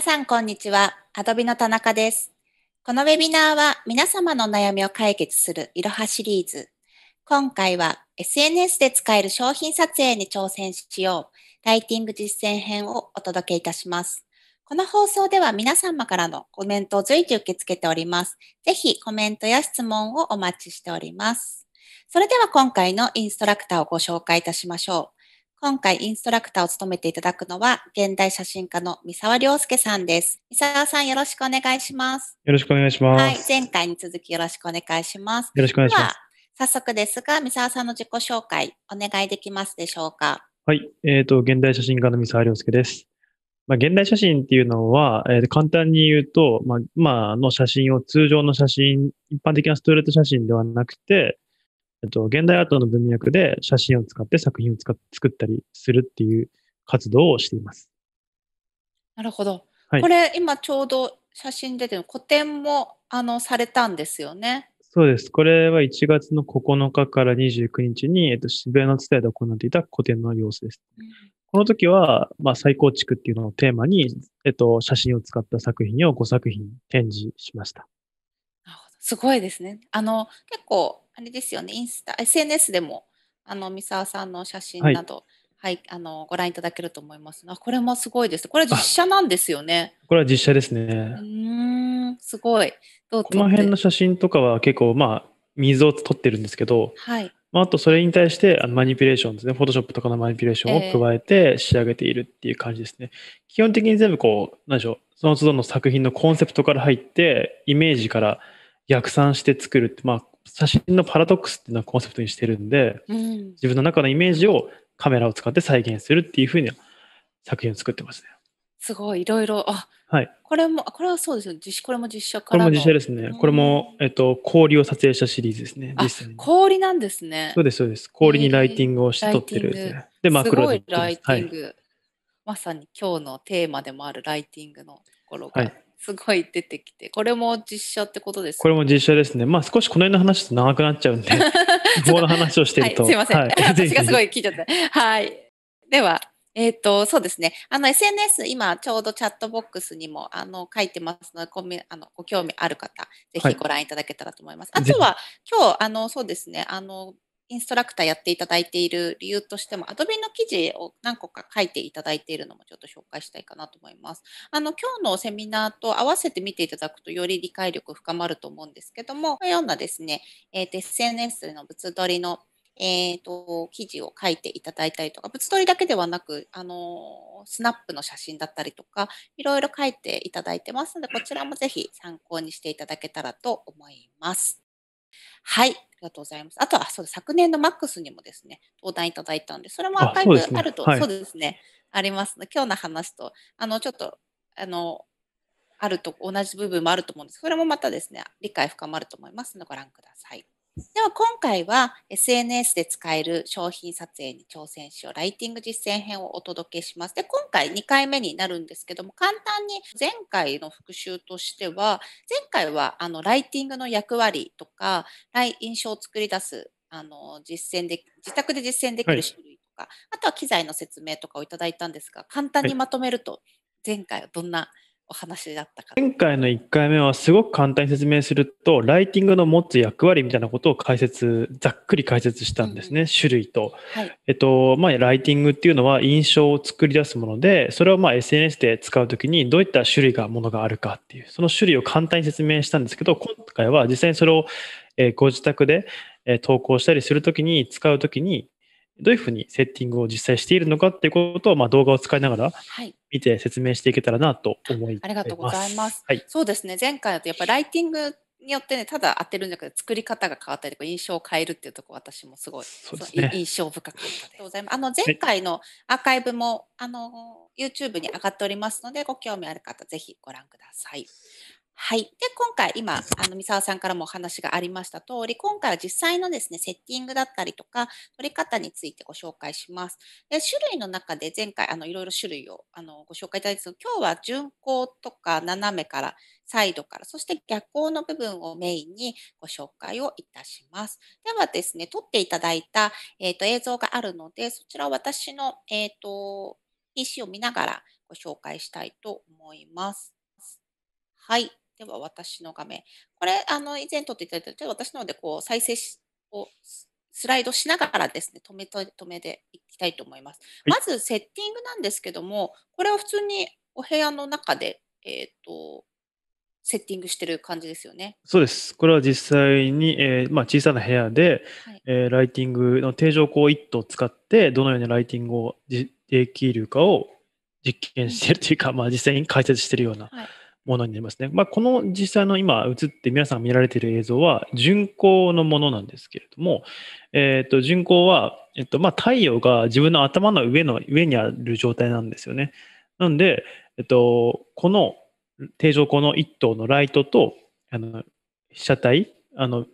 皆さん、こんにちは。アドビの田中です。このウェビナーは皆様の悩みを解決するいろはシリーズ。今回は SNS で使える商品撮影に挑戦しよう、ライティング実践編をお届けいたします。この放送では皆様からのコメントを随時受け付けております。ぜひコメントや質問をお待ちしております。それでは今回のインストラクターをご紹介いたしましょう。今回インストラクターを務めていただくのは、現代写真家の三沢良介さんです。三沢さん、よろしくお願いします。よろしくお願いします。はい、前回に続きよろしくお願いします。よろしくお願いします。早速ですが、三沢さんの自己紹介、お願いできますでしょうか。はい、えっ、ー、と、現代写真家の三沢良介です。まあ、現代写真っていうのは、えー、簡単に言うと、まあ、今の写真を通常の写真、一般的なストレート写真ではなくて、えっと、現代アートの文脈で写真を使って作品を使っ作ったりするっていう活動をしています。なるほど。はい、これ今ちょうど写真出てる個展もあのされたんですよね。そうです。これは1月の9日から29日に、えっと、渋谷の伝えで行っていた個展の様子です。うん、この時は、まあ、再構築っていうのをテーマに、えっと、写真を使った作品を5作品展示しました。すごいですね。あの結構あれですよね。インスタ SNS でもあの三沢さんの写真など、はい、はい、あのご覧いただけると思いますあ、これもすごいです。これ実写なんですよね。これは実写ですね。うん、すごい。どうこの辺の写真とかは結構まあ水を取ってるんですけど、はい。まあ、あとそれに対してマニピュレーションですね、フォトショップとかのマニピュレーションを加えて仕上げているっていう感じですね。えー、基本的に全部こう、なんでしょう、その都度の作品のコンセプトから入って、イメージから逆算して作るって、まあ、写真のパラドックスっていうのはコンセプトにしてるんで、うん、自分の中のイメージをカメラを使って再現するっていうふうに作品を作ってますね。すごいいろいろあ、はい、これもこれはそうですよ実写、これも実写からこれも実写ですね、うん、これも、えっと、氷を撮影したシリーズですね実氷なんですねそうですそうです氷にライティングをして撮ってるですね、で真っ黒すごいライティング、はい、まさに今日のテーマでもあるライティングのところが、はいすごい出てきて、これも実写ってことです、ね、これも実写ですね。まあ少しこの辺の話と長くなっちゃうんで、棒 の話をしてると。はい、すいません、はい、私がすごい聞いちゃった。はい。では、えっ、ー、と、そうですね。あの、SNS、今、ちょうどチャットボックスにも、あの、書いてますので、ごあのご興味ある方、ぜひご覧いただけたらと思います。はい、あとは、今日、あの、そうですね、あの、インストラクターやっていただいている理由としても、アドビンの記事を何個か書いていただいているのもちょっと紹介したいかなと思います。あの、今日のセミナーと合わせて見ていただくと、より理解力深まると思うんですけども、このようなですね、えー、SNS での物撮りのえーと、記事を書いていただいたりとか物撮りだけではなくあのスナップの写真だったりとかいろいろ書いていただいてますのでこちらもぜひ参考にしていただけたらと思います。はい。ありがとうございます。あとは、そうです昨年のマックスにもですね、登壇いただいたので、それもアーカイブあると、そうですね、ありますの今日の話と、あの、ちょっと、あの、あると、同じ部分もあると思うんです。それもまたですね、理解深まると思いますので、ご覧ください。では今回は SNS で使える商品撮影に挑戦しようライティング実践編をお届けします。で今回2回目になるんですけども簡単に前回の復習としては前回はあのライティングの役割とか印象を作り出すあの実践で自宅で実践できる種類とか、はい、あとは機材の説明とかをいただいたんですが簡単にまとめると前回はどんな、はいお話だったか前回の1回目はすごく簡単に説明するとライティングの持つ役割みたいなことを解説ざっくり解説したんですね、うん、種類と、はい、えっとまあ、ライティングっていうのは印象を作り出すものでそれをまあ SNS で使う時にどういった種類がものがあるかっていうその種類を簡単に説明したんですけど今回は実際にそれを、えご自宅で、え投稿したりする時に使う時にどういうふうにセッティングを実際しているのかっていうことを、まあ、動画を使いながら、はい見て説明していけたらなと思います。ありがとうございます。はい、そうですね。前回だとやっぱライティングによってね、ただ当てるんじゃなくて、作り方が変わったりとか、印象を変えるっていうとこ、私もすごい、ね、印象深かったです。ありがとうございます。あの、前回のアーカイブも、はい、あの、YouTube に上がっておりますので、ご興味ある方、ぜひご覧ください。はい、で今回今あの三沢さんからもお話がありました通り今回は実際のですねセッティングだったりとか取り方についてご紹介します。で種類の中で前回あのいろいろ種類をあのご紹介いただいたんです今日は順行とか斜めからサイドからそして逆光の部分をメインにご紹介をいたします。ではですね撮っていただいた、えーと、映像があるのでそちらを私の、えーと PC を見ながらご紹介したいと思います。はい。では私の画面。これ、あの、以前撮っていただいた、私のでこう、再生をスライドしながらですね、止め止めていきたいと思います。はい、まず、セッティングなんですけども、これは普通にお部屋の中で、えっ、ー、と、セッティングしてる感じですよね。そうです。これは実際に、えー、まあ、小さな部屋で、はい、えー、ライティングの定常光一灯を使って、どのようにライティングをできるかを実験してるというか、うん、まあ、実際に解説してるような、はいものになりますね。まあ、この実際の今映って皆さん見られている映像は巡航のものなんですけれども、えっ、ー、と、巡航は、えっ、と、まあ、太陽が自分の頭の上の、上にある状態なんですよね。なんで、えっ、と、この定常光の1頭のライトと、あの、被写体、あの、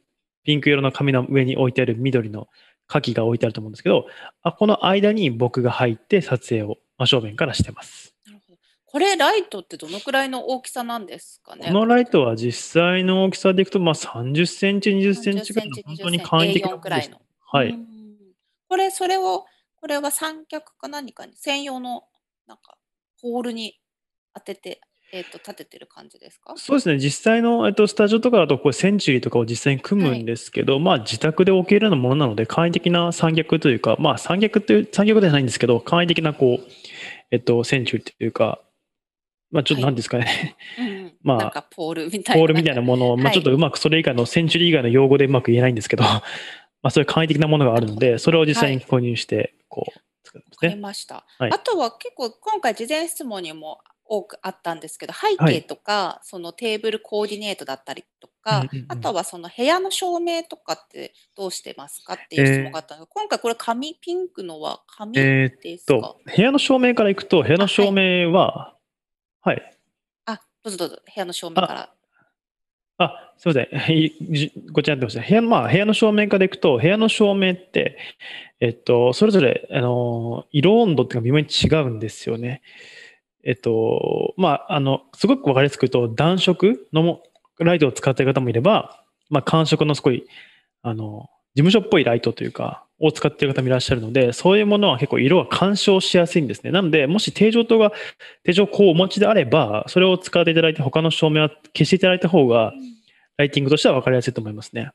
ピンク色の紙の上に置いてある緑の牡蠣が置いてあると思うんですけど、あこの間に僕が入って撮影を真正面からしてます。これライトってどのくらいの大きさなんですかねこのライトは実際の大きさでいくと、まあ、30センチ、20センチぐらいの本当に簡易的なくらいの。はい。これ、それを、これは三脚か何かに専用のなんかホールに当てて、えーと、立ててる感じですかそうですね、実際の、えーと、スタジオとかだとこうセンチュリーとかを実際に組むんですけど、はい、まあ、自宅で置けるようなものなので、簡易的な三脚というか、まあ、三脚という、三脚ではないんですけど、簡易的なこう、えっ、と、センチュリーというか、まあちょっと何ですかね、はい まあポールみたいな。ポールみたいなものを、まあ、ちょっとうまくそれ以外の、センチュリー以外の用語でうまく言えないんですけど、まあそういう簡易的なものがあるので、それを実際に購入して、こう、作ってますね。りました。はい、あとは結構今回事前質問にも多くあったんですけど背景とか、はい、そのテーブルコーディネートだったりとか、あとはその部屋の照明とかってどうしてますかっていう質問があったので、えー、今回これ紙ピンクのは紙ですか、え部屋の照明からいくと部屋の照明は、はい。あ、どうぞどうぞ、部屋の照明から。あ、すみません。じごちゃになってました。部屋、まあ、部屋の照明化でいくと、部屋の照明って、えっと、それぞれ、あの、色温度っていうか微妙に違うんですよね。えっと、まあ、あの、すごくわかりやすく言うと、暖色のも、ライトを使っている方もいれば、まあ、寒色のすごい、あの、務所っぽいライトというか、を使っている方もいらっしゃるので、そういうものは結構色は干渉しやすいんですね。なので、もし定常灯が、定常光をお持ちであれば、それを使っていただいて、他の照明は消していただいた方が、ライティングとしては分かりやすいと思いますね。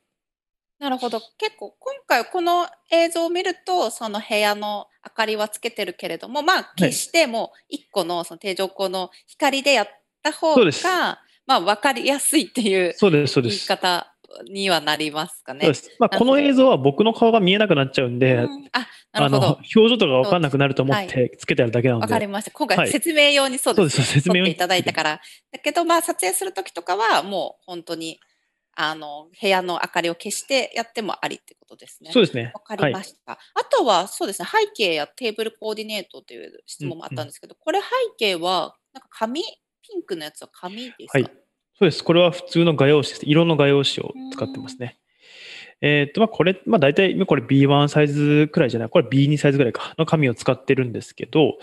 なるほど。結構、今回この映像を見ると、その部屋の明かりはつけてるけれども、まあ、消しても1個のその定常光の光でやった方が、はい、まあ、分かりやすいっていう言い方にはなりますかね。まあ、この映像は僕の顔が見えなくなっちゃうんで、うん、ああの表情とか分かんなくなると思ってつけてあるだけなので。わ、はい、かりました。今回説明用にそうです,、ねはい、説明用に。いただいたから。だけど、まあ、撮影する時とかはもう本当にあの部屋の明かりを消してやってもありってことですね。そうですね。わかりました、はい、あとはそうですね、背景やテーブルコーディネートという質問もあったんですけど、うんうん、これ背景はなんか紙ピンクのやつは紙ですか、はいそうです。これは普通の画用紙です。色の画用紙を使ってますね。えっ、と、まあ、これ、まあ、大体、これ B1 サイズくらいじゃない、これ B2 サイズくらいか、の紙を使ってるんですけど、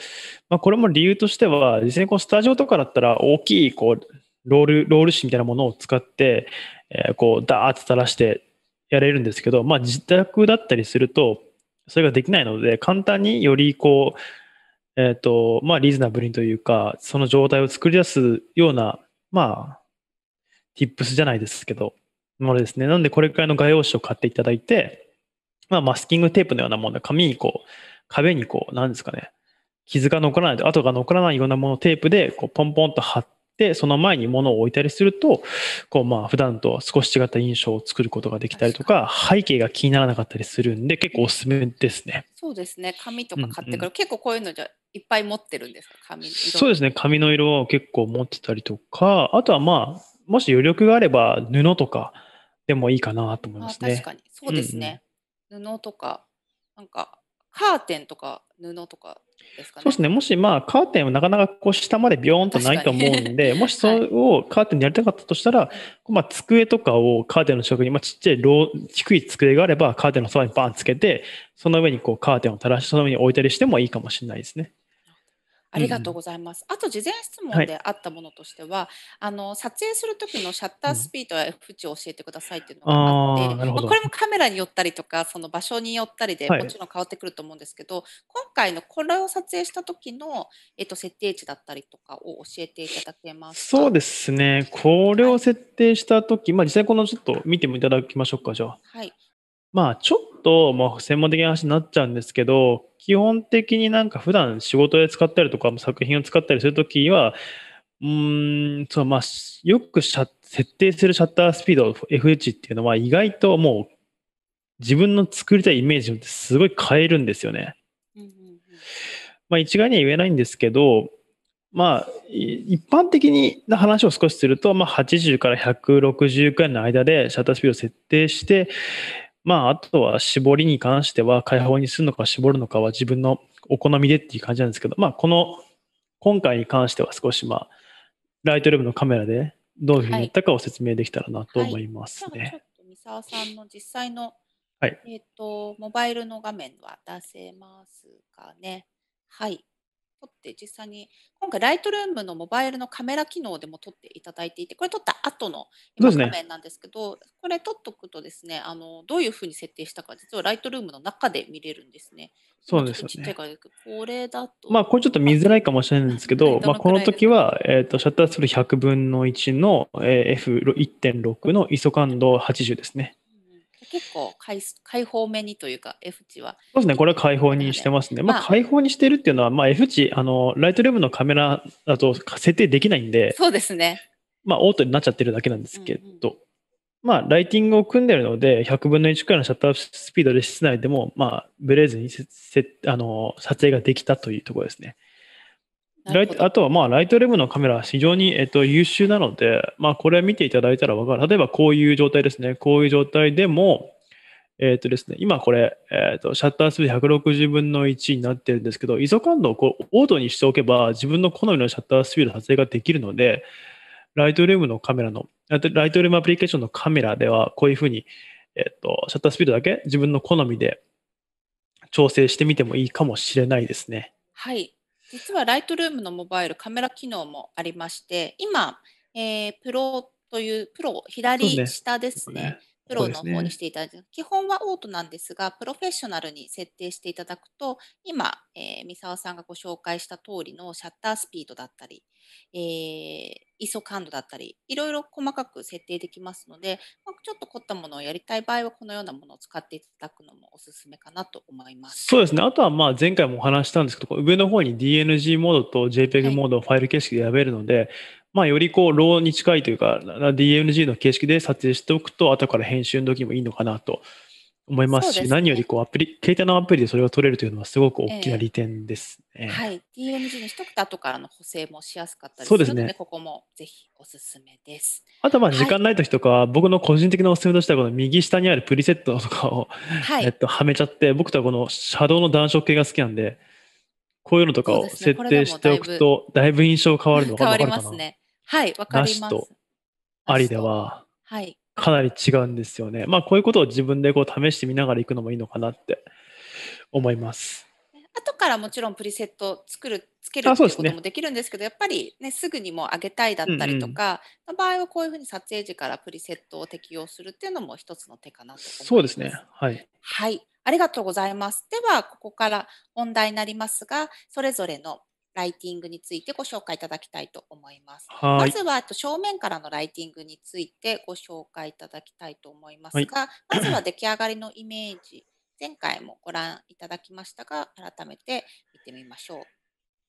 まあ、これも理由としては、実際にこう、スタジオとかだったら、大きい、こう、ロール、ロール紙みたいなものを使って、えー、こう、ダーって垂らしてやれるんですけど、まあ、自宅だったりすると、それができないので、簡単により、こう、えっ、ー、と、まあ、リーズナブルにというか、その状態を作り出すような、まあ、ヒップスじゃないですけど、ものですね。なんで、これくらいの画用紙を買っていただいて、まあ、マスキングテープのようなもので、紙にこう、壁にこう、なんですかね、傷が残らないと、跡が残らないようなものテープで、こう、ポンポンと貼って、その前に物を置いたりすると、こう、まあ、普段と少し違った印象を作ることができたりとか、背景が気にならなかったりするんで、結構おすすめですね。そうですね。紙とか買ってくる。うんうん、結構こういうのじゃ、いっぱい持ってるんですか紙そうですね。紙の色を結構持ってたりとか、あとはまあ、もし余力があれば布とかでもいいかなと思いますね。確かにそうですね、うん布とかなんかカーテンとか布とかですかね。そうですねもしまあカーテンはなかなかこう下までビょーンとないと思うんで もしそれをカーテンでやりたかったとしたら、はい、まあ、机とかをカーテンの職人、に、まあ、ちっちゃいロ低い机があればカーテンのそばにバンつけてその上にこうカーテンを垂らしてその上に置いたりしてもいいかもしれないですね。ありがとうございます。うん、あと事前質問であったものとしては、はい、あの撮影する時のシャッタースピードや F 値を教えてくださいっていうのがあって、まあ、これもカメラによったりとかその場所によったりでもちろん変わってくると思うんですけど、はい、今回のこれを撮影した時のえっと設定値だったりとかを教えていただけますそうですね。これを設定した時、はい、まあ実際このちょっと見てもいただきましょうかじゃあ。はい。まあ、ちょっと、専門的な話になっちゃうんですけど、基本的になんか普段仕事で使ったりとか、作品を使ったりするときは、うん、そう、まあ、よく設定するシャッタースピード F 値っていうのは意外ともう自分の作りたいイメージってすごい変えるんですよね。まあ、一概には言えないんですけど、まあ、一般的な話を少しすると、まあ、80から160くらいの間でシャッタースピードを設定して、まあ、あとは絞りに関しては、開放にするのか絞るのかは自分のお好みでっていう感じなんですけど、まあ、この、今回に関しては少し、まあ、ライトルームのカメラでどういうふうにやったかを説明できたらなと思いますね。はいはい、ちょっと三沢さんの実際の、はい、えっ、ー、と、モバイルの画面は出せますかね。はい。撮って実際に今回ライトルームのモバイルのカメラ機能でも撮っていただいていてこれ撮った後の画面なんですけど、ね、これ撮っとくとですねあのどういうふうに設定したか実はライトルームの中で見れるんですね。そうですよね。これだとまあこれちょっと見づらいかもしれないんですけど、まあ、この時は、えーと、シャッタースルー100分の1の、え F1.6 の ISO 感度80ですね。結構開開放めにというか F 値はそうですねこれは開放にしてますね、まあ、開放にしてるっていうのは、まあ、F 値あのライトレムのカメラだと設定できないんでそうですねまあオートになっちゃってるだけなんですけど、うんうん、まあライティングを組んでるので100分の1くらいのシャッタースピードで室内でもまあブレずにせせあの撮影ができたというところですねあとは、まあ、ライトレムのカメラ、非常に、えっと、優秀なので、まあ、これ見ていただいたら分かる。例えば、こういう状態ですね。こういう状態でも、えっとですね、今これ、えっと、シャッタースピード160分の1になってるんですけど、ISO 感度をこう、オートにしておけば、自分の好みのシャッタースピード撮影ができるので、ライトレムのカメラの、ライトレムアプリケーションのカメラでは、こういうふうに、えっと、シャッタースピードだけ自分の好みで調整してみてもいいかもしれないですね。はい。実はライトルームのモバイルカメラ機能もありまして今、えー、プロというプロ左下ですね、ね、プロの方にしていただいて、ね、基本はオートなんですがプロフェッショナルに設定していただくと今えー、三沢さんがご紹介した通りのシャッタースピードだったり、えー、ISO 感度だったり、いろいろ細かく設定できますので、まあ、ちょっと凝ったものをやりたい場合は、このようなものを使っていただくのもおすすめかなと思います。そうですね。あとはまあ前回もお話したんですけど、上の方に DNG モードと JPEG モードをファイル形式で選べるので、はい、まあ、よりこう、ローに近いというか、DNG の形式で撮影しておくと、後から編集の時もいいのかなと思いますし、すね、何よりこうアプリ、携帯のアプリでそれを取れるというのはすごく大きな利点ですね。えー、はい。DMG の一桁後からの補正もしやすかったりするので、ここもぜひおすすめです。あとまあ時間ない時とか、はい、僕の個人的なおすすめとしては、この右下にあるプリセットとかを、はい、えっと、はめちゃって、僕とはこのシャドウの暖色系が好きなんで、こういうのとかを設定しておくと、だいぶ印象変わるのが分かるかな。変わりますね。はい、わかります。なしとありでは、はい、かなり違うんですよね。まあ、こういうことを自分でこう試してみながらいくのもいいのかなって思います。後からもちろんプリセット作るつけるっていうこともできるんですけど、ね、やっぱり、ね、すぐにもう上げたいだったりとか、うんうん、場合はこういうふうに撮影時からプリセットを適用するっていうのも一つの手かなとそうですね。はい、はいありがとうございます。では、ここから本題になりますが、それぞれのライティングについてご紹介いただきたいと思います。まずは正面からのライティングについてご紹介いただきたいと思いますが、はい、まずは出来上がりのイメージ、前回もご覧いただきましたが、改めて見てみましょう。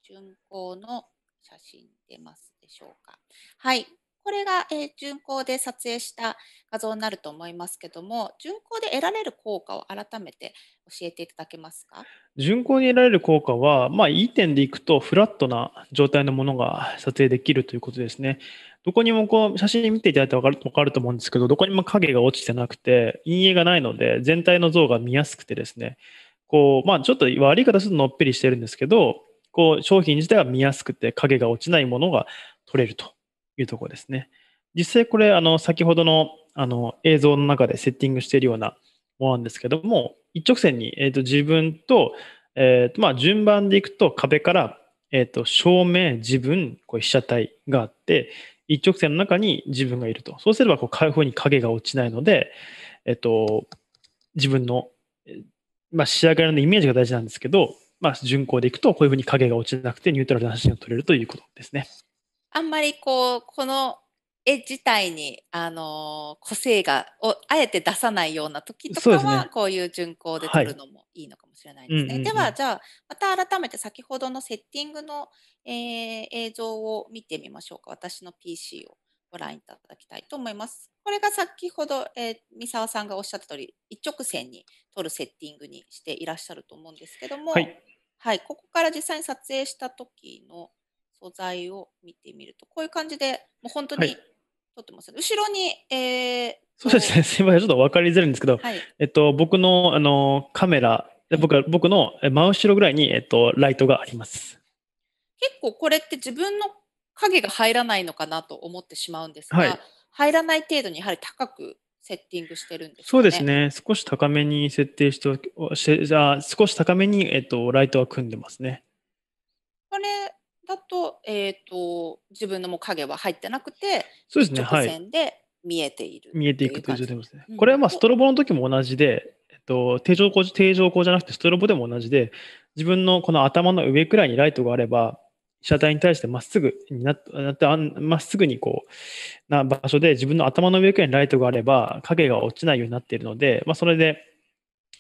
巡行の写真出ますでしょうか。はい。これが、えー、巡航で撮影した画像になると思いますけども、巡航で得られる効果を改めて教えていただけますか巡航に得られる効果は、まあ、いい点でいくと、フラットな状態のものが撮影できるということですね。どこにもこう写真見ていただいて分かる分かると思うんですけど、どこにも影が落ちてなくて、陰影がないので、全体の像が見やすくてですね、こうまあ、ちょっと悪い方するとのっぺりしてるんですけど、こう商品自体は見やすくて影が落ちないものが取れるというところですね。実際これ、あの、先ほどのあの映像の中でセッティングしているようなものなんですけども、一直線に、えーと、自分と、えーとまあ、順番でいくと壁から、えーと、正面、自分、こう被写体があって、一直線の中に自分がいると。そうすればこう、開ういうふうに影が落ちないので、えっ、ー、と、自分の、まあ、仕上がりのイメージが大事なんですけど、まあ、巡行でいくと、こういうふうに影が落ちなくてニュートラルな写真を撮れるということですね。あんまりこうこの絵自体に、あのー、個性がをあえて出さないような時とかは、ね、こういう巡行で撮るのもいいのかもしれないですね。はい、ではじゃあまた改めて先ほどのセッティングの、えー、映像を見てみましょうか私の PC をご覧いただきたいと思います。これが先ほど、えー、三沢さんがおっしゃった通り一直線に撮るセッティングにしていらっしゃると思うんですけども、はい、はい、ここから実際に撮影した時の素材を見てみると、こういう感じで、もう本当に撮ってます、はい、後ろに、えー、そうですね、すみません、ちょっと分かりづらいんですけど、はい、えっと、僕のあのカメラ、僕は僕の真後ろぐらいに、えっと、ライトがあります。結構これって自分の影が入らないのかなと思ってしまうんですが、はい、入らない程度にやはり高くセッティングしてるんです、ね、そうですね。少し高めに設定して、じゃあ少し高めにえっとライトは組んでますね。これだと,、えーと、自分のも影は入ってなくてそうですね、直線で見えている、はい、見えていくという状態ですね、うん、これはまあストロボの時も同じで、えっと、定常光定常光じゃなくてストロボでも同じで自分のこの頭の上くらいにライトがあれば被写体に対してまっすぐになってまっすぐにこうな場所で自分の頭の上くらいにライトがあれば影が落ちないようになっているので、まあ、それで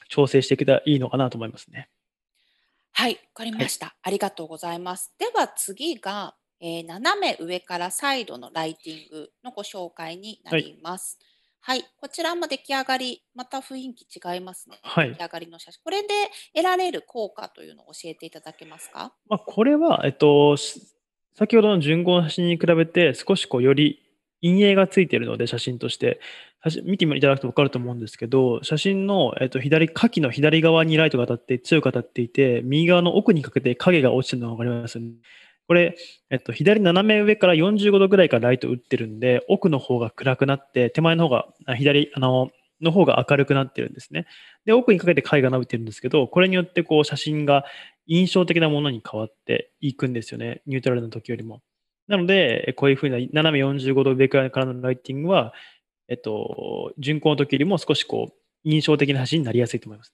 調整していけたらいいのかなと思いますね。はい、わかりました。ありがとうございます。では次が、えー、斜め上からサイドのライティングのご紹介になります。はい、こちらも出来上がり、また雰囲気違いますね。は出来上がりの写真。これで得られる効果というのを教えていただけますか？ま、これは、えっと、先ほどの順号の写真に比べて、少しこうより陰影がついてるので、写真として。見ていただくと分かると思うんですけど、写真の、えっと、左、下記の左側にライトが当たって、強く当たっていて、右側の奥にかけて影が落ちているのが分かりますよね。これ、えっと、左斜め上から45度ぐらいからライト打ってるんで、奥の方が暗くなって、手前の方が、左、あの、の方が明るくなってるんですね。で、奥にかけて貝が伸びてるんですけど、これによってこう写真が印象的なものに変わっていくんですよね。ニュートラルの時よりも。なので、こういうふうな斜め45度上らいからのライティングは、えっと、巡航の時よりも少しこう印象的な走りになりやすいと思います。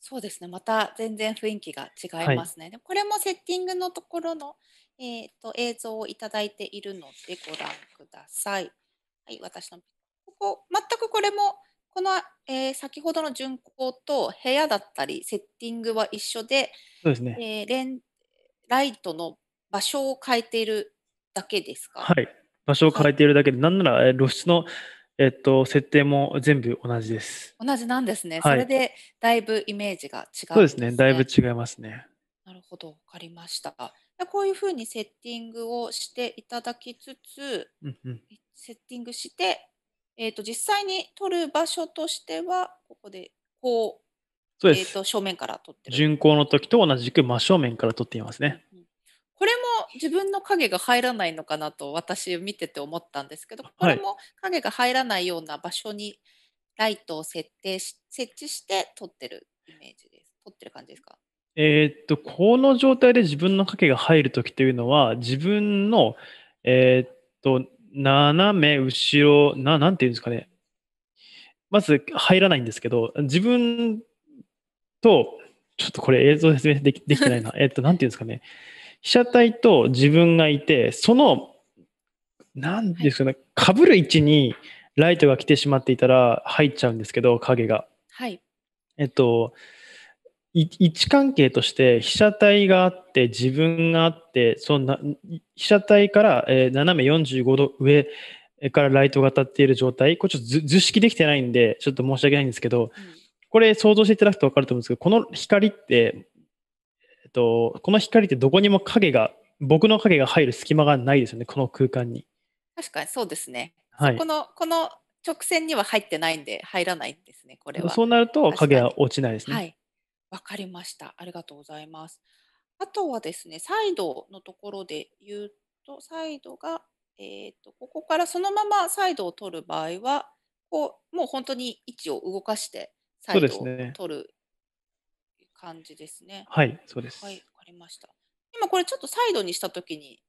そうですね。また全然雰囲気が違いますね。はい、これもセッティングのところの、えーと、映像をいただいているのでご覧ください。はい、私のここ全くこれもこの、えー、先ほどの巡航と部屋だったりセッティングは一緒で、そうですね。えレンライトの場所を変えているだけですかはい。場所を変えているだけで、なんなら露出の、えっと、設定も全部同じです。同じなんですね。はい、それでだいぶイメージが違う、ね、そうですね。だいぶ違いますね。なるほど、分かりました。こういうふうにセッティングをしていただきつつ、うんうん、セッティングして、えーと、実際に撮る場所としては、ここでこう、そうですえーと、と正面から撮ってる。巡行の時と同じく真正面から撮っていますね。自分の影が入らないのかなと私見てて思ったんですけどこれも影が入らないような場所にライトを設定し設置して撮ってるイメージです。撮ってる感じですかえー、っとこの状態で自分の影が入る時というのは自分の、えー、っと斜め後ろななんていうんですかねまず入らないんですけど自分とちょっとこれ映像説明できできてないなえっとなんていうんですかね被写体と自分がいて、その、なんですかね、か、ぶ、る位置にライトが来てしまっていたら入っちゃうんですけど、影が。はい。えっと、位置関係として被写体があって自分があってそんな被写体から、え斜め45度上からライトが当たっている状態これちょっと図式できてないんでちょっと申し訳ないんですけど、これ想像していただくと分かると思うんですけどこの光ってと、この光ってどこにも影が、僕の影が入る隙間がないですよね、この空間に。確かにそうですね。はい、このこの直線には入ってないんで、入らないんですね、これは。そうなると影は落ちないですね。はい。わかりました。ありがとうございます。あとはですね、サイドのところで言うと、サイドが、えーと、ここからそのままサイドを取る場合は、こうもう本当に位置を動かして、サイドを取る感じですね。はい、そうです。はい、わかりました。今これちょっとサイドにした時に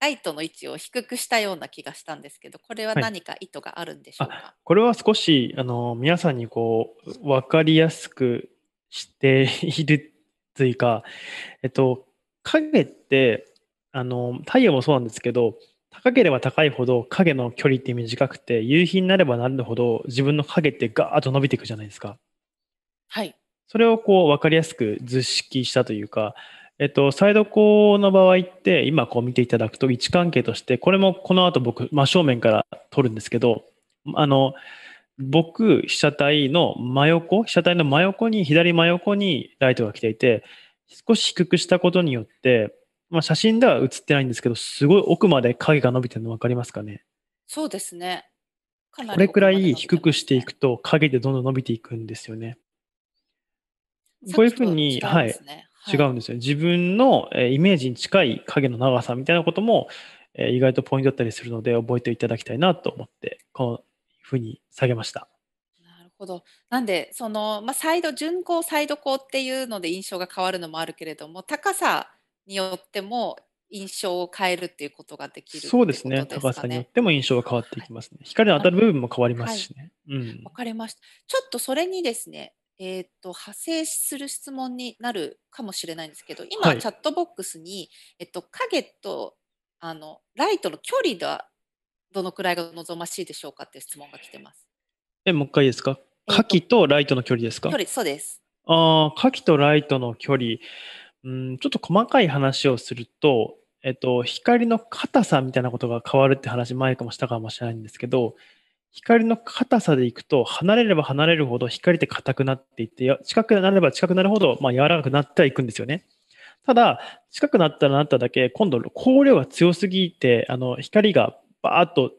ライトの位置を低くしたような気がしたんですけど、これは何か意図があるんでしょうか。はい、これは少しあの皆さんにこう分かりやすくしているというか、えっと影ってあの太陽もそうなんですけど。高ければ高いほど影の距離って短くて夕日になればなるほど自分の影ってガーッと伸びていくじゃないですか。はい。それをこう分かりやすく図式したというか、えっと、サイドコの場合って今こう見ていただくと位置関係としてこれもこの後僕真正面から撮るんですけどあの僕被写体の真横被写体の真横に左真横にライトが来ていて少し低くしたことによって、まあ、写真では写ってないんですけどすごい奥まで影が伸びてるの分かりますかねそうですねこれくらい低くしていくと影でどんどん伸びていくんですよね。こういうふうに、はい、違うんですよ。自分の、イメージに近い影の長さみたいなことも、え意外とポイントだったりするので覚えていただきたいなと思ってこのふうに下げました。なるほどなんでその、まあ、サイド順光サイド光っていうので印象が変わるのもあるけれども高さによっても印象を変えるっていうことができる、そうですね高さによっても印象が変わっていきますね、はい、光の当たる部分も変わりますしねわ、うん、かりましたちょっとそれにですねえーと、派生する質問になるかもしれないんですけど今、はい、チャットボックスに、えっと、影とあのライトの距離がどのくらいが望ましいでしょうかって質問が来てます。えもう一回いいですか火とライトの距離ですか、えっ距離そうですああ火器とライトの距離うんちょっと細かい話をすると、えっと、光の硬さみたいなことが変わるって話前かもしたかもしれないんですけど光の硬さでいくと、離れれば離れるほど光って硬くなっていって、近くなれば近くなるほど、まあ、柔らかくなってはいくんですよね。ただ、近くなったらなっただけ、今度、光量が強すぎて、あの、光がバーッと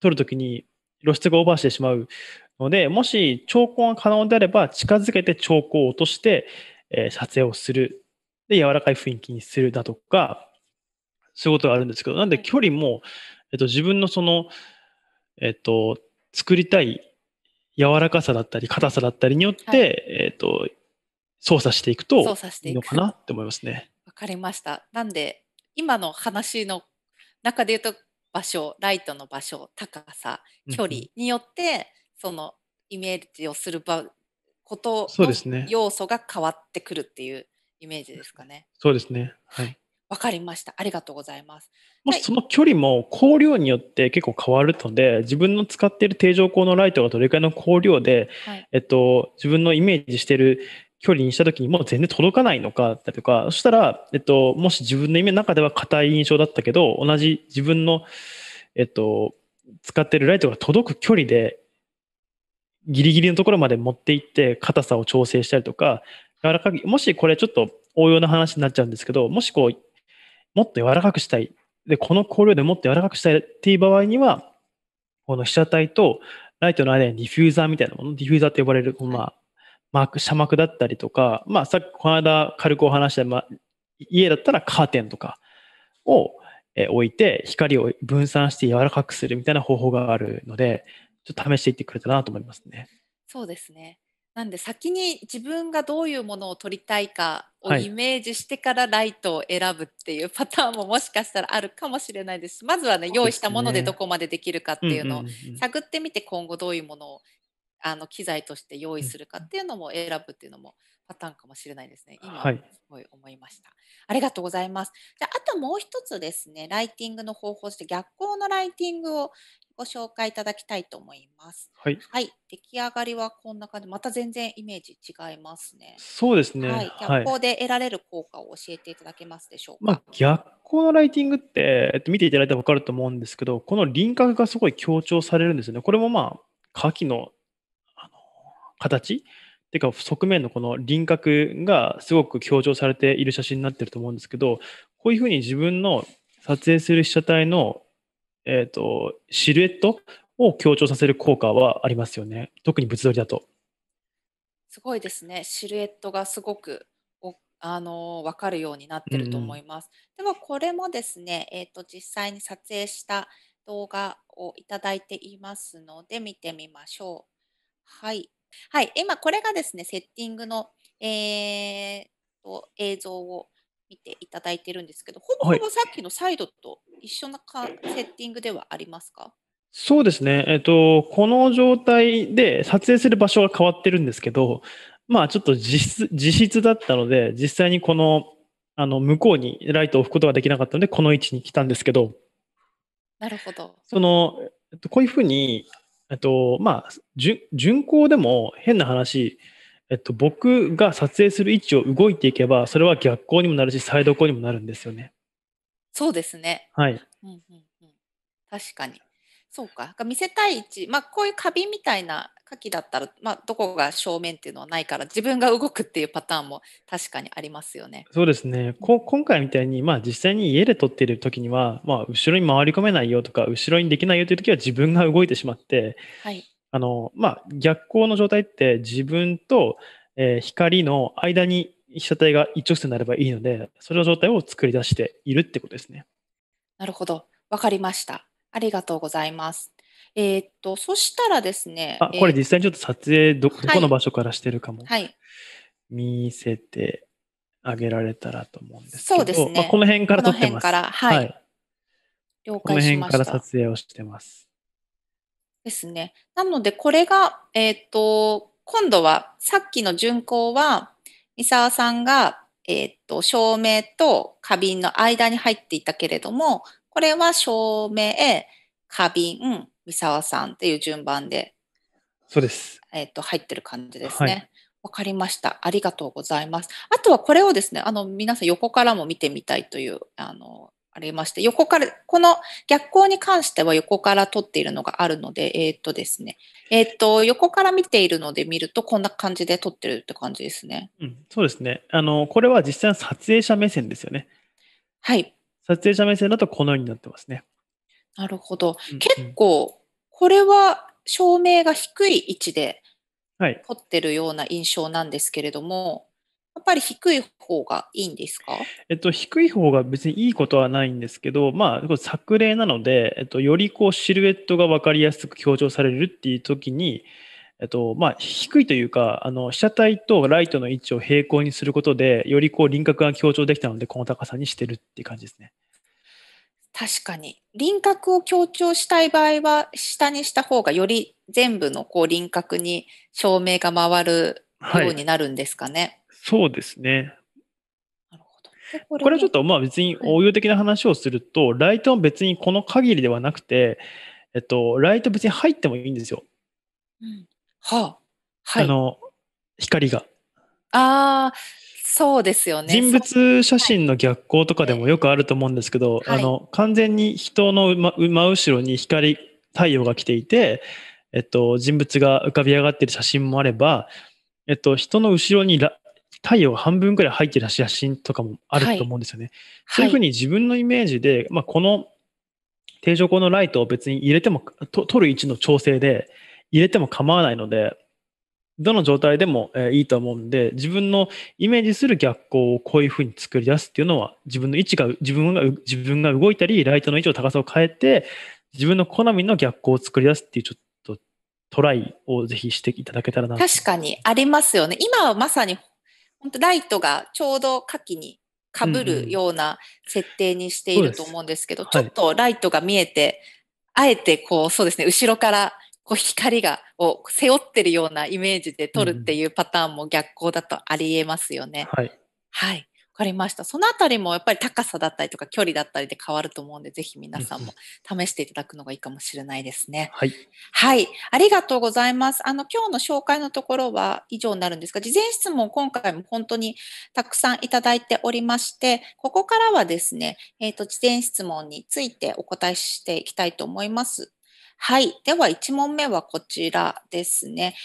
取るときに露出がオーバーしてしまうので、もし調光が可能であれば、近づけて調光を落として、え撮影をする。で、柔らかい雰囲気にするだとか、そういうことがあるんですけど、なんで距離も、えっと、自分のその、えっと、作りたい柔らかさだったり、硬さだったりによって、はい、えっ、と、操作していくといいのかなって思いますね。わかりました。なんで、今の話の中で言うと、場所、ライトの場所、高さ、距離によって、うんそのイメージをする場ことの要素が変わってくるっていうイメージですかね。そうですね。はい。わかりました。ありがとうございます。もしその距離も光量によって結構変わるので、自分の使っている定常光のライトがどれくらいの光量で、はい、えっと、自分のイメージしている距離にした時にもう全然届かないのかだとか、そしたら、えっと、もし自分の夢の中では硬い印象だったけど、同じ自分の、えっと、使ってるライトが届く距離で、ギリギリのところまで持っていって、硬さを調整したりとか、柔らかく、もしこれちょっと応用の話になっちゃうんですけど、もしこう、もっと柔らかくしたい。で、この光量でもっと柔らかくしたいっていう場合には、この被写体とライトの間にディフューザーみたいなもの、ディフューザーと呼ばれる、まあ、マーク、車幕だったりとか、まあ、さっきこの間軽くお話した、まあ、家だったらカーテンとかを、え置いて、光を分散して柔らかくするみたいな方法があるので、ちょっと試していってくれたらなと思いますね。そうですね。なんで先に自分がどういうものを撮りたいかをイメージしてからライトを選ぶっていう パターンももしかしたらあるかもしれないです。まずはね用意したものでどこまでできるかっていうのを探ってみて今後どういうものをあの機材として用意するかっていうのも選ぶっていうのもパターンかもしれないですね。今、はい、すごい思いました。ありがとうございます。じゃあともう一つですねライティングの方法として逆光のライティングをご紹介いただきたいと思います。はい。はい、出来上がりはこんな感じ、また全然イメージ違いますね。そうですね。はい。逆光で得られる効果を教えていただけますでしょうか。まあ、逆光のライティングって、えっと、見ていただいたら分かると思うんですけど、この輪郭がすごい強調されるんですよね。これもまあ、下記のあの形っていうか側面のこの輪郭がすごく強調されている写真になってると思うんですけどこういうふうに自分の撮影する被写体のえっ、ー、と、シルエットを強調させる効果はありますよね。特に物撮りだと。すごいですね。シルエットがすごくあの分かるようになってると思います。うん、ではこれもですね、えーと、実際に撮影した動画をいただいていますので見てみましょう。はい、はい、今これがですねセッティングの、えーと映像を見ていただいてるんですけど、ほぼほぼさっきのサイドと一緒なか、はい、セッティングではありますかそうですね、えっと、この状態で撮影する場所が変わってるんですけど、まあ、ちょっと実質だったので、実際にこのあの向こうにライトを置くことができなかったので、この位置に来たんですけど、なるほどそのこういうふうに、えっとまあ、巡行でも変な話、えっと、僕が撮影する位置を動いていけば、それは逆光にもなるし、サイド光にもなるんですよね。そうですね。はい。うんうんうん、確かに。そうか。見せたい位置、まあ、こういうカビみたいな火器だったら、まあ、どこが正面っていうのはないから、自分が動くっていうパターンも確かにありますよね。そうですね。こ今回みたいに、まあ、実際に家で撮っている時には、まあ、後ろに回り込めないよとか、後ろにできないよという時は自分が動いてしまって、はい、あの、まあ、逆光の状態って自分と、えー、光の間に被写体が一直線になればいいので、それの状態を作り出しているってことですね。なるほど。わかりました。ありがとうございます。えー、っと、そしたらですね。あ、これ実際にちょっと撮影ど、えー、どこの場所からしてるかも。はい。見せてあげられたらと思うんですけど。そうですね。まあ、この辺から撮ってます。この辺から、はい。はい、了解しました。この辺から撮影をしてます。ですね。なので、これが、えっ、ー、と、今度は、さっきの巡行は、三沢さんが、えっ、ー、と、照明と花瓶の間に入っていたけれども、これは照明、花瓶、三沢さんっていう順番で、そうです。えっ、ー、と、入ってる感じですね。わ、はい、かりました。ありがとうございます。あとはこれをですね、あの、皆さん横からも見てみたいという、あの、ありまして、横から、この逆光に関しては横から撮っているのがあるので、えー、っとですね、えー、っと、横から見ているので見ると、こんな感じで撮ってるって感じですね。うん、そうですね。あの、これは実際の撮影者目線ですよね。はい。撮影者目線だとこのようになってますね。なるほど。うんうん、結構、これは照明が低い位置で撮ってるような印象なんですけれども、ぱり低い方がいいんですか、えっと、低い方が別にいいことはないんですけど、まあ、作例なので、えっと、よりこうシルエットが分かりやすく強調されるっていう時に、えっとまあ、低いというかあの被写体とライトの位置を平行にすることでよりこう輪郭が強調できたのでこの高さにしてるっていう感じですね。確かに輪郭を強調したい場合は下にした方がより全部のこう輪郭に照明が回るようになるんですかね。はいそうですね。これはちょっとまあ別に応用的な話をすると、はい、ライトは別にこの限りではなくて、えっと、ライト別に入ってもいいんですよ。うん、はあ、はい。あの、光が。ああ、そうですよね。人物写真の逆光とかでもよくあると思うんですけど、はい、あの、完全に人の真後ろに光、太陽が来ていて、えっと、人物が浮かび上がってる写真もあれば、えっと、人の後ろにラ太陽半分くらい入ってる写真とかもあると思うんですよね。はい、そういうふうに自分のイメージで、まあ、この定常光のライトを別に入れても、と取る位置の調整で入れても構わないので、どの状態でも、えー、いいと思うんで、自分のイメージする逆光をこういうふうに作り出すっていうのは、自分の位置が、自分が、自分が動いたり、ライトの位置を高さを変えて、自分の好みの逆光を作り出すっていう、ちょっとトライをぜひしていただけたらな。確かにありますよね。今はまさに本当ライトがちょうど夏季にかぶるような設定にしていると思うんですけど、うんうん、ちょっとライトが見えて、はい、あえてこう、そうですね、後ろからこう光がを背負ってるようなイメージで撮るっていうパターンも逆光だとありえますよね。うん、はい。はい。かりました。そのあたりもやっぱり高さだったりとか距離だったりで変わると思うんで、ぜひ皆さんも試していただくのがいいかもしれないですね。はい。はい。ありがとうございます。あの、今日の紹介のところは以上になるんですが、事前質問今回も本当にたくさんいただいておりまして、ここからはですね、えっ、ー、と、事前質問についてお答えしていきたいと思います。はい。では、1問目はこちらですね。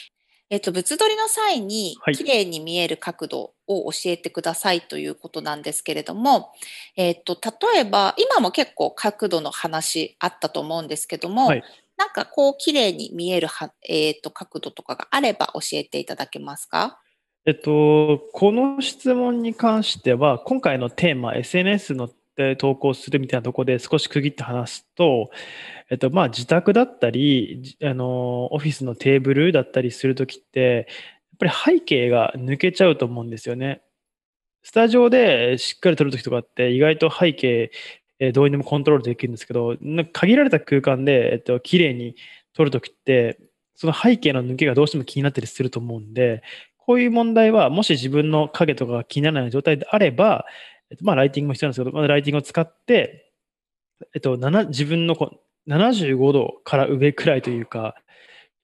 えっと、物撮りの際に綺麗に見える角度を教えてくださいということなんですけれども、えっと、例えば今も結構角度の話あったと思うんですけども、はい、なんかこう綺麗に見えるは、えっと、角度とかがあれば教えていただけますかえっと、この質問に関しては今回のテーマ SNS ので投稿するみたいなところで少し区切って話すと、えっと、まあ自宅だったり、あの、オフィスのテーブルだったりするときって、やっぱり背景が抜けちゃうと思うんですよね。スタジオでしっかり撮るときとかって意外と背景、えどうにでもコントロールできるんですけど、限られた空間で、えっと、綺麗に撮るときって、その背景の抜けがどうしても気になったりすると思うんで、こういう問題はもし自分の影とかが気にならない状態であれば、っと、まあ、ライティングも必要なんですけど、まあ、ライティングを使って、えっと、自分のこ75度から上くらいというか、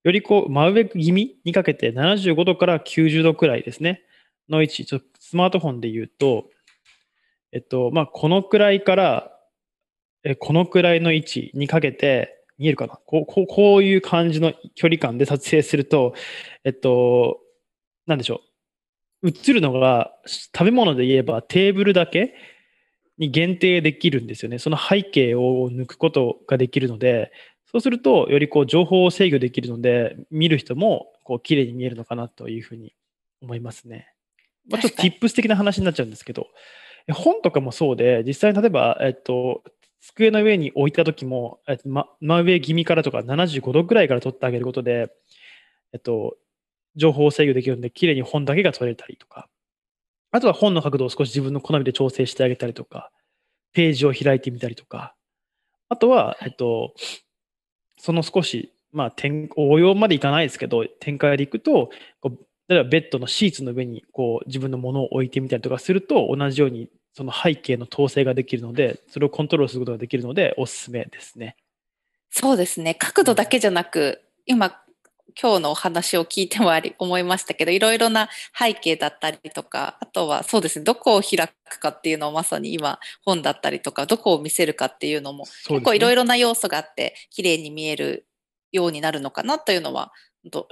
よりこう、真上気味にかけて75度から90度くらいですね、の位置、ちょスマートフォンで言うと、えっと、まあ、このくらいから、えこのくらいの位置にかけて、見えるかなこうこういう感じの距離感で撮影すると、えっと、なんでしょう。映るのが食べ物で言えばテーブルだけに限定できるんですよね。その背景を抜くことができるので、そうするとよりこう情報を制御できるので、見る人もこう綺麗に見えるのかなというふうに思いますね。まあ、ちょっとティップス的な話になっちゃうんですけど、本とかもそうで、実際例えば、えっと、机の上に置いた時も、えっと、真上気味からとか75度くらいから取ってあげることで、えっと、情報を制御できるんで、綺麗に本だけが取れたりとか、あとは本の角度を少し自分の好みで調整してあげたりとか、ページを開いてみたりとか、あとは、えっと、その少し、まあ、応用までいかないですけど、展開でいくと、例えばベッドのシーツの上にこう自分のものを置いてみたりとかすると、同じようにその背景の統制ができるので、それをコントロールすることができるので、おすすめですね。そうですね。角度だけじゃなく、今、今日のお話を聞いてもあり思いましたけどいろいろな背景だったりとかあとはそうですねどこを開くかっていうのをまさに今本だったりとかどこを見せるかっていうのも結構いろいろな要素があって綺麗に見えるようになるのかなというのは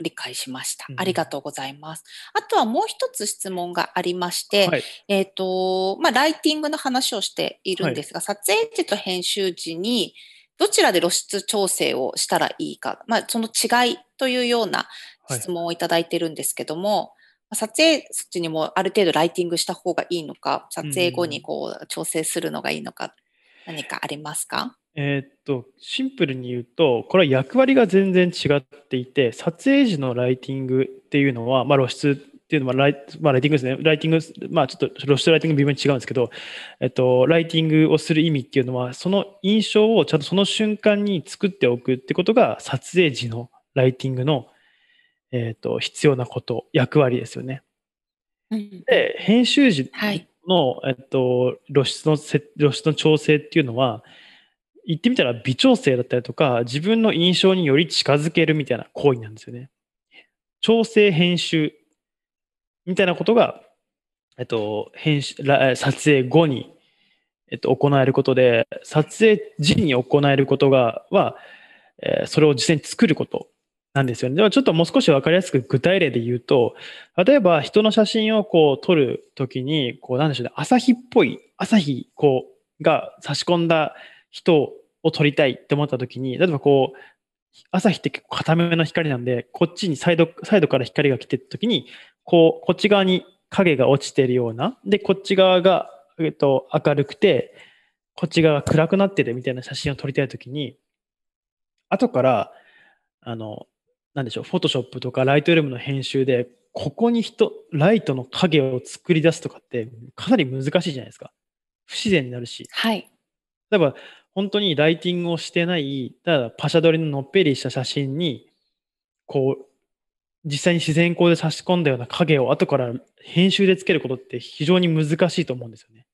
理解しました。ありがとうございます。うん、あとはもう一つ質問がありまして、はい、えっ、と、まあ、ライティングの話をしているんですが、はい、撮影時と編集時に、どちらで露出調整をしたらいいか、まあ、その違いというような質問をいただいているんですけども、はい、撮影そっちにもある程度ライティングした方がいいのか、撮影後にこう調整するのがいいのか、何かありますかえー、っと、シンプルに言うと、これは役割が全然違っていて、撮影時のライティングっていうのは、まあ、露出っていうのはライ,、まあ、ライティングですね。ライティング、まあちょっと露出ライティング微妙に違うんですけど、えっと、ライティングをする意味っていうのは、その印象をちゃんとその瞬間に作っておくってことが、撮影時のライティングの、えっと、必要なこと、役割ですよね。で、編集時の、はい、えっと、露出のせ、露出の調整っていうのは、言ってみたら微調整だったりとか、自分の印象により近づけるみたいな行為なんですよね。調整編集みたいなことが、えっと、編集撮影後に、えっと、行えることで、撮影時に行えることがは、えー、それを実際に作ることなんですよね。ではちょっともう少し分かりやすく具体例で言うと、例えば人の写真をこう撮るときに、こうなんでしょうね、朝日っぽい、朝日こうが差し込んだ人を撮りたいって思ったときに、例えばこう、朝日って結構固めの光なんで、こっちにサイド、サイドから光が来てる時に、こう、こっち側に影が落ちてるような、で、こっち側が、えっと、明るくて、こっち側が暗くなってるみたいな写真を撮りたい時に、後から、あの、なんでしょう、フォトショップとかライトルームの編集で、ここに人、ライトの影を作り出すとかって、かなり難しいじゃないですか。不自然になるし。はい。例えば、本当にライティングをしてない、ただパシャ撮りののっぺりした写真に、こう、実際に自然光で差し込んだような影を後から編集でつけることって非常に難しいと思うんですよね。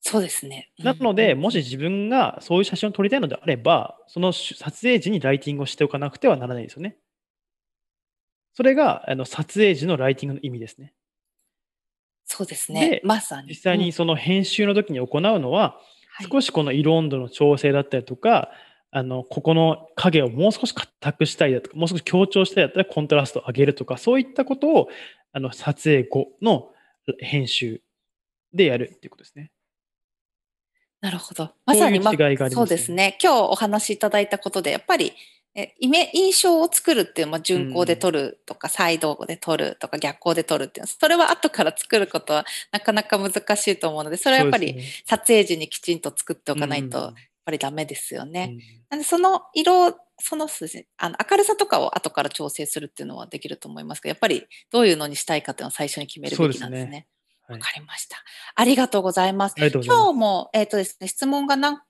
そうですね。うん、なので、もし自分がそういう写真を撮りたいのであれば、その撮影時にライティングをしておかなくてはならないですよね。それがあの撮影時のライティングの意味ですね。そうですね。まさに。実際にその編集の時に行うのは、うん少しこの色温度の調整だったりとか、あの、ここの影をもう少し硬くしたいだとか、もう少し強調したいだったらコントラストを上げるとか、そういったことを、あの、撮影後の編集でやるっていうことですね。なるほど。まさに、違いがありまあ、そうですね。今日お話しいただいたことで、やっぱりえイメ印象を作るっていうのは順行で撮るとか、再動で撮るとか逆光で撮るっていうそれは後から作ることはなかなか難しいと思うのでそれはやっぱり撮影時にきちんと作っておかないとやっぱりダメですよね。なんでその色そのあの明るさとかを後から調整するっていうのはできると思いますけどやっぱりどういうのにしたいかっていうのを最初に決めるべきなんですね。わ、ねはい、かりました。ありがとうございます。ます今日も、えっ、ー、とですね、質問が何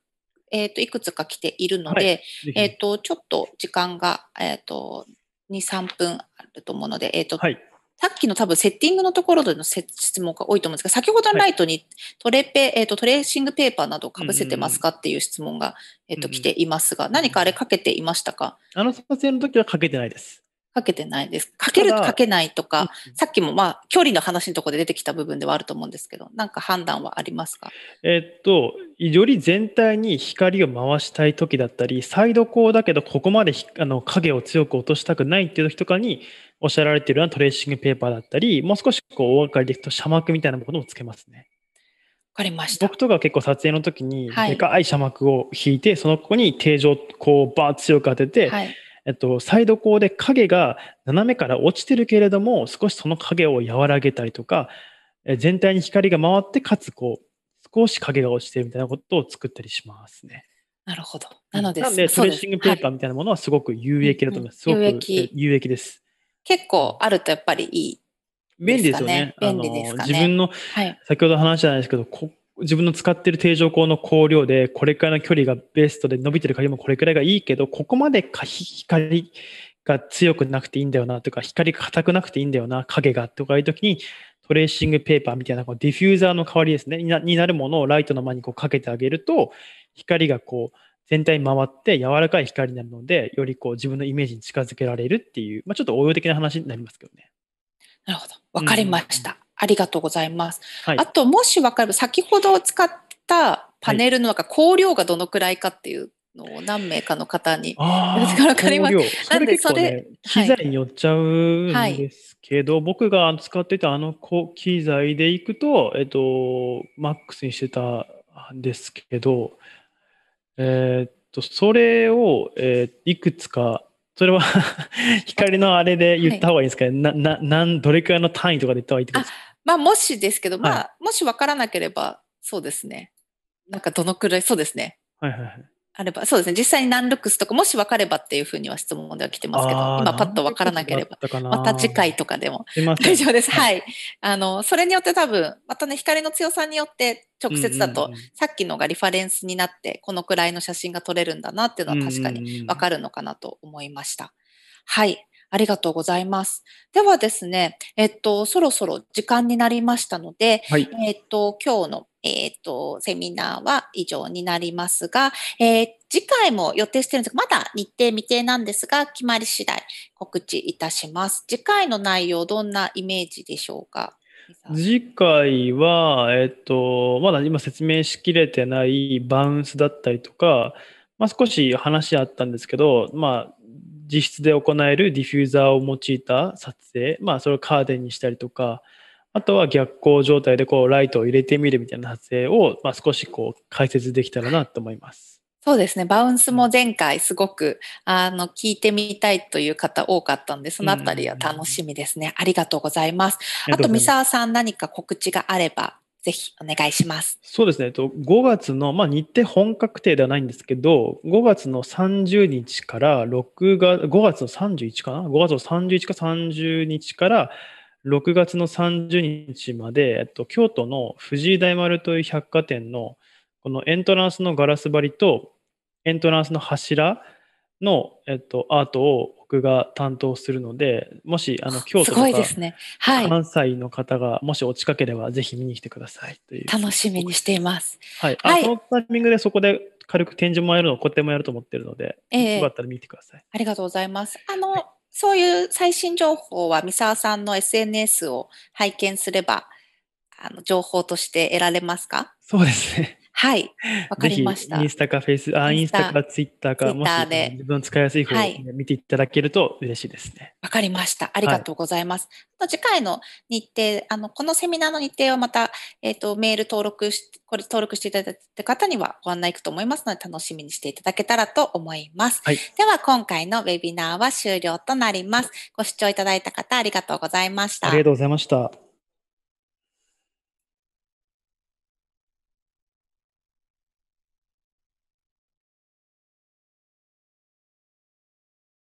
えっ、ー、と、いくつか来ているので、はい、えっ、ー、と、ちょっと時間が、えっ、ー、と、2、3分あると思うので、えっ、と、はい、さっきの多分セッティングのところでの質問が多いと思うんですが、先ほどのライトにトレペ、はい、えーと、トレーシングペーパーなどをかぶせてますかっていう質問が、えーと来ていますが、何かあれかけていましたかあの撮影の時はかけてないです。かけてないです。かける、かけないとか、さっきもまあ、距離の話のところで出てきた部分ではあると思うんですけど、なんか判断はありますかえっと、より全体に光を回したい時だったり、サイド光だけど、ここまであの影を強く落としたくないっていう時とかに、おっしゃられてるようなトレーシングペーパーだったり、もう少しこう、大分かりでいくと、車膜みたいなものもつけますね。わかりました。僕とか結構撮影の時に、でかい車膜を引いて、はい、その子に定常こう、バー強く当てて、はいえっと、サイド光で影が斜めから落ちてるけれども、少しその影を和らげたりとか、全体に光が回って、かつこう、少し影が落ちてるみたいなことを作ったりしますね。なるほど。なので、なでトレッシングペーパーみたいなものはすごく有益だと思います。すごく有益です。結構あるとやっぱりいい、ね、便利ですよね。便利ですかね。自分の、はい、先ほど話したんですけど、自分の使ってる定常光の光量で、これくらいの距離がベストで伸びてる光もこれくらいがいいけど、ここまで光が強くなくていいんだよなとか、光が硬くなくていいんだよな、影がとかいう時に、トレーシングペーパーみたいなこディフューザーの代わりですねにな、るものをライトの間にこうかけてあげると、光がこう全体に回って柔らかい光になるので、よりこう自分のイメージに近づけられるっていう、まあ、ちょっと応用的な話になりますけどね。なるほど。わかりました。うんありがとうございます。はい、あともし分かれば先ほど使ったパネルの中、香料がどのくらいかっていうのを何名かの方に分 かります。なんでそれ、ね、機材によっちゃうんですけど、はい、僕が使ってたあの機材でいくと、えっと、マックスにしてたんですけど、えー、っと、それを、えー、いくつかそれは 光のあれで言った方がいいんですかね、はい、ななどれくらいの単位とかで言った方がいいですかまあ、もしですけど、まあ、もし分からなければ、そうですね。なんかどのくらい、そうですね。はいはいはい。あれば、そうですね。実際に何ルックスとか、もし分かればっていうふうには質問では来てますけど、今パッと分からなければ、また次回とかでも大丈夫です。はい。あの、それによって多分、またね、光の強さによって直接だと、さっきのがリファレンスになって、このくらいの写真が撮れるんだなっていうのは確かに分かるのかなと思いました。はい。ありがとうございます。ではですね、えっと、そろそろ時間になりましたので、はい、えっと、今日の、えっと、セミナーは以上になりますが、えー、次回も予定してるんですが、まだ日程未定なんですが、決まり次第告知いたします。次回の内容、どんなイメージでしょうか次回は、えっと、まだ今説明しきれてないバウンスだったりとか、まあ、少し話あったんですけど、まあ、自室で行えるディフューザーを用いた撮影、まあ、それをカーテンにしたりとか、あとは逆光状態でこうライトを入れてみるみたいな撮影を、まあ、少しこう解説できたらなと思います。そうですね。バウンスも前回すごく、あの、聞いてみたいという方多かったんで、そのあたりは楽しみですね。ありがとうございます。あと、三沢さん何か告知があればぜひお願いします。そうですね。5月の、まあ、日程本確定ではないんですけど、5月の30日から6月、5月の31かな ?5 月の31か30日から6月の30日まで、えっと、京都の藤井大丸という百貨店のこのエントランスのガラス張りとエントランスの柱の、えっと、アートを僕が担当するので、もし、あの、京都とか、ねはい、関西の方が、もしお近ければ、ぜひ見に来てくださいという。楽しみにしています。はい。はい、あ、そのタイミングでそこで軽く展示もやるの、個展もやると思ってるので、えー、よかったら見てください。ありがとうございます。あの、はい、そういう最新情報は、三沢さんの SNS を拝見すれば、あの情報として得られますかそうですね。はい、わかりました。インスタかフェイス、あ、インスタかツイッターか、もし自分の使いやすい方を、見ていただけると嬉しいですね。わ、はい、かりました。ありがとうございます。はい、次回の日程、あの、このセミナーの日程をまた、えっ、ー、と、メール登録し、これ登録していただいた方にはご案内いくと思いますので、楽しみにしていただけたらと思います。はい、では、今回のウェビナーは終了となります。ご視聴いただいた方、ありがとうございました。ありがとうございました。